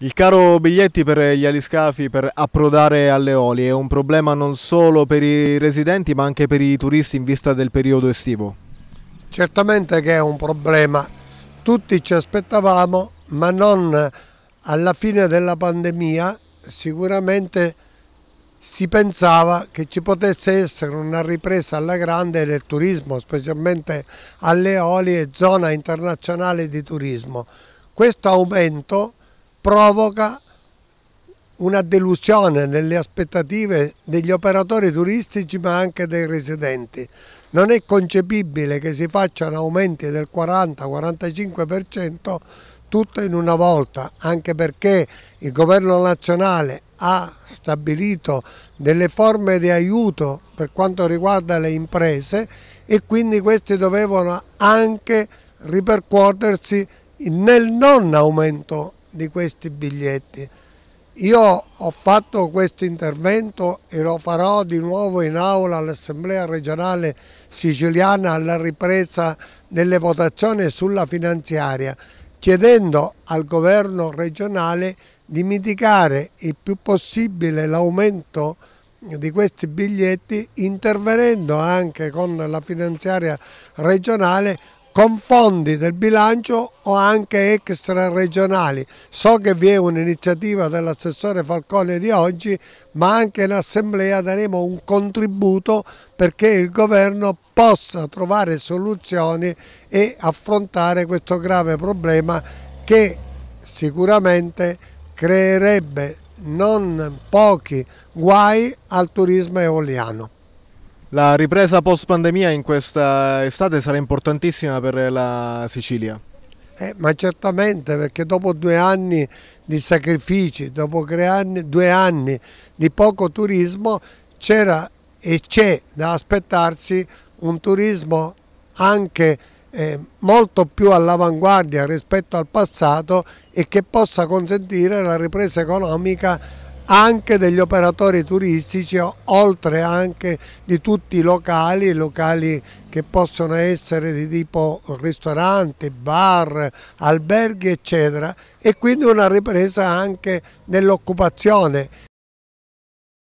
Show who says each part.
Speaker 1: Il caro biglietti per gli aliscafi per approdare alle oli è un problema non solo per i residenti ma anche per i turisti in vista del periodo estivo?
Speaker 2: Certamente che è un problema, tutti ci aspettavamo ma non alla fine della pandemia sicuramente si pensava che ci potesse essere una ripresa alla grande del turismo specialmente alle oli e zona internazionale di turismo. Questo aumento provoca una delusione nelle aspettative degli operatori turistici ma anche dei residenti. Non è concepibile che si facciano aumenti del 40-45% tutto in una volta, anche perché il governo nazionale ha stabilito delle forme di aiuto per quanto riguarda le imprese e quindi questi dovevano anche ripercuotersi nel non aumento di questi biglietti. Io ho fatto questo intervento e lo farò di nuovo in aula all'Assemblea regionale siciliana alla ripresa delle votazioni sulla finanziaria, chiedendo al governo regionale di mitigare il più possibile l'aumento di questi biglietti intervenendo anche con la finanziaria regionale con fondi del bilancio o anche extra regionali. So che vi è un'iniziativa dell'assessore Falcone di oggi, ma anche in assemblea daremo un contributo perché il governo possa trovare soluzioni e affrontare questo grave problema che sicuramente creerebbe non pochi guai al turismo eoliano.
Speaker 1: La ripresa post pandemia in questa estate sarà
Speaker 2: importantissima per la Sicilia. Eh, ma certamente perché dopo due anni di sacrifici, dopo anni, due anni di poco turismo c'era e c'è da aspettarsi un turismo anche eh, molto più all'avanguardia rispetto al passato e che possa consentire la ripresa economica anche degli operatori turistici, oltre anche di tutti i locali, locali che possono essere di tipo ristoranti, bar, alberghi eccetera e quindi una ripresa anche nell'occupazione.